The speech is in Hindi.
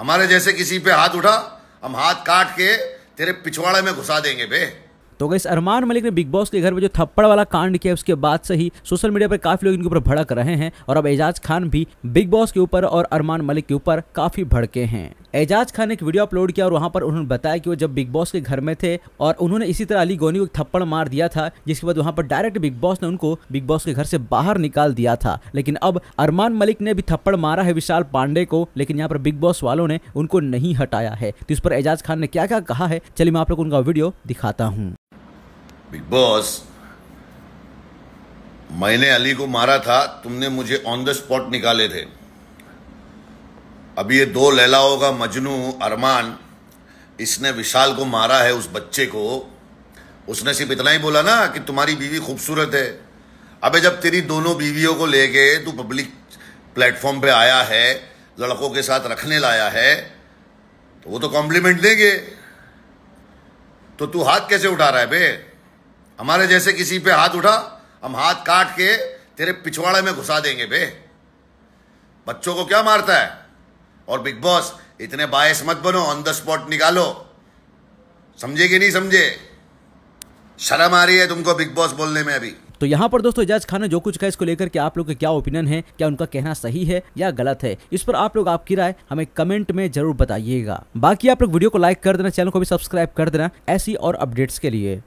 हमारे जैसे किसी पे हाथ उठा हम हाथ काट के तेरे पिछवाड़े में घुसा देंगे बे तो गई अरमान मलिक ने बिग बॉस के घर में जो थप्पड़ वाला कांड किया उसके बाद से ही सोशल मीडिया पर काफी लोग इनके ऊपर भड़क रहे हैं और अब एजाज खान भी बिग बॉस के ऊपर और अरमान मलिक के ऊपर काफी भड़के हैं एजाज खान ने एक वीडियो अपलोड किया और वहाँ पर उन्होंने बताया कि वो जब बिग बॉस के घर में थे और उन्होंने इसी तरह अली गोनी को थप्पड़ मार दिया था जिसके बाद वहाँ पर डायरेक्ट बिग बॉस ने उनको बिग बॉस के घर से बाहर निकाल दिया था लेकिन अब अरमान मलिक ने भी थप्पड़ मारा है विशाल पांडे को लेकिन यहाँ पर बिग बॉस वालों ने उनको नहीं हटाया है तो इस पर एजाज खान ने क्या क्या कहा है चलिए मैं आप लोग उनका वीडियो दिखाता हूँ बिग बॉस मैंने अली को मारा था तुमने मुझे ऑन द स्पॉट निकाले थे अब ये दो लैलाओं का मजनू अरमान इसने विशाल को मारा है उस बच्चे को उसने सिर्फ इतना ही बोला ना कि तुम्हारी बीवी खूबसूरत है अबे जब तेरी दोनों बीवियों को लेके तू पब्लिक प्लेटफॉर्म पे आया है लड़कों के साथ रखने लाया है तो वो तो कॉम्प्लीमेंट देंगे तो तू हाथ कैसे उठा रहा है बे हमारे जैसे किसी पे हाथ उठा हम हाथ काट के तेरे पिछवाड़े में घुसा देंगे बे बच्चों को क्या मारता है और बिग बॉस इतने बायस मत बनो ऑन द स्पॉट निकालो समझे कि नहीं समझे शर्म आ रही है तुमको बिग बॉस बोलने में अभी तो यहाँ पर दोस्तों इजाज खान ने जो कुछ कहा इसको लेकर के आप लोग का क्या ओपिनियन है क्या उनका कहना सही है या गलत है इस पर आप लोग आपकी राय हमें कमेंट में जरूर बताइएगा बाकी आप लोग वीडियो को लाइक कर देना चैनल को भी सब्सक्राइब कर देना ऐसी और अपडेट्स के लिए